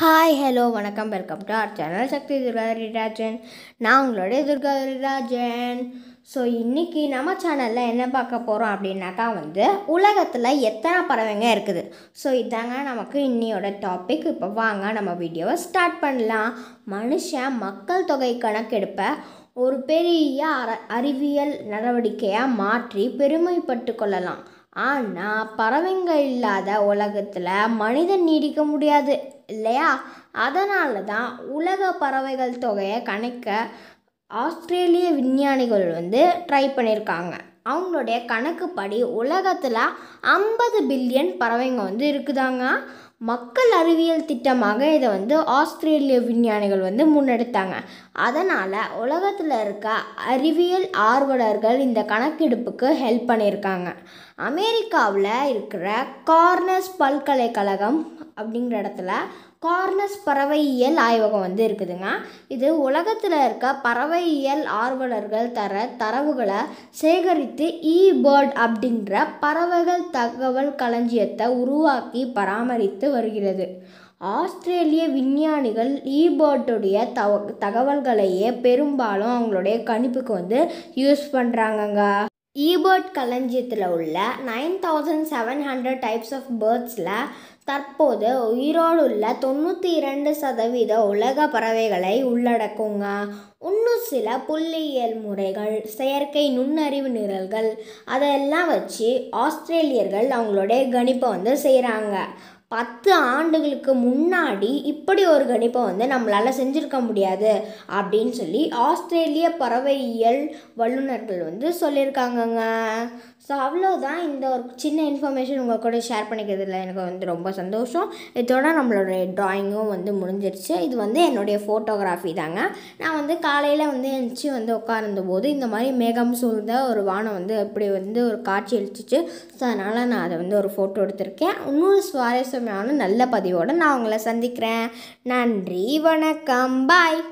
hi hello வணக்கம் welcome to our channel Sakthi Durga Rajan நான் உங்களுடைய துர்கா ராஜன் ஸோ இன்றைக்கி நம்ம சேனலில் என்ன பார்க்க போகிறோம் அப்படின்னாக்கா வந்து உலகத்தில் எத்தனை பறவைங்க இருக்குது ஸோ இதாங்க நமக்கு இன்னியோட டாபிக் இப்போ வாங்க நம்ம வீடியோவை ஸ்டார்ட் பண்ணலாம் மனுஷன் மக்கள் தொகை கணக்கெடுப்பை ஒரு பெரிய அற அறிவியல் நடவடிக்கையாக மாற்றி பெருமைப்பட்டு கொள்ளலாம் ஆனால் பறவைங்க இல்லாத உலகத்தில் மனிதன் நீடிக்க முடியாது இல்லையா அதனால தான் உலக பறவைகள் தொகையை கணிக்க ஆஸ்திரேலிய விஞ்ஞானிகள் வந்து ட்ரை பண்ணியிருக்காங்க அவங்களுடைய கணக்குப்படி உலகத்தில் ஐம்பது பில்லியன் பறவைங்க வந்து இருக்குதாங்க மக்கள் அறிவியல் திட்டமாக இதை வந்து ஆஸ்திரேலிய விஞ்ஞானிகள் வந்து முன்னெடுத்தாங்க அதனால் உலகத்தில் இருக்க அறிவியல் ஆர்வலர்கள் இந்த கணக்கெடுப்புக்கு ஹெல்ப் பண்ணியிருக்காங்க அமெரிக்காவில் இருக்கிற கார்னஸ் பல்கலைக்கழகம் அப்படிங்கிற இடத்துல கார்னஸ் பறவையியல் ஆய்வகம் வந்து இருக்குதுங்க இது உலகத்தில் இருக்க பறவையியல் ஆர்வலர்கள் தர தரவுகளை சேகரித்து இ பேர்ட் அப்படிங்கிற பறவைகள் தகவல் களஞ்சியத்தை உருவாக்கி பராமரித்து வருகிறது ஆஸ்திரேலிய விஞ்ஞானிகள் ஈபர்ட்டுடைய தகவல்களையே பெரும்பாலும் அவங்களுடைய கணிப்புக்கு வந்து யூஸ் பண்ணுறாங்கங்க ஈபர்ட் களஞ்சியத்தில் உள்ள nine thousand seven hundred types of பேர்ட்ஸில் தற்போது உயிரோடு உள்ள தொண்ணூற்றி இரண்டு சதவீத உலக பறவைகளை உள்ளடக்குங்க இன்னும் சில புள்ளியியல் முறைகள் செயற்கை நுண்ணறிவு நிரல்கள் அதெல்லாம் வச்சு ஆஸ்திரேலியர்கள் அவங்களுடைய கணிப்பை வந்து செய்கிறாங்க பத்து ஆண்டுகளுக்கு முன்னாடி இப்படி ஒரு கணிப்பை வந்து நம்மளால் செஞ்சுருக்க முடியாது அப்படின்னு சொல்லி ஆஸ்திரேலிய பறவையியல் வல்லுநர்கள் வந்து சொல்லியிருக்காங்கங்க ஸோ அவ்வளோதான் இந்த ஒரு சின்ன இன்ஃபர்மேஷன் உங்கள் கூட ஷேர் பண்ணிக்கிறதுல எனக்கு வந்து ரொம்ப சந்தோஷம் இதோட நம்மளோட ட்ராயிங்கும் வந்து முடிஞ்சிருச்சு இது வந்து என்னுடைய ஃபோட்டோகிராஃபி தாங்க நான் வந்து காலையில் வந்து எழுச்சி வந்து உட்கார்ந்த போது இந்த மாதிரி மேகம் சூழ்ந்த ஒரு வானம் வந்து இப்படி வந்து ஒரு காட்சி அளிச்சிச்சு ஸோ அதனால் நான் அதை வந்து ஒரு ஃபோட்டோ எடுத்திருக்கேன் இன்னொரு சுவாரஸ்யம் சுமையான நல்ல பதிவோடு நான் உங்களை சந்திக்கிறேன் நன்றி வணக்கம் பாய்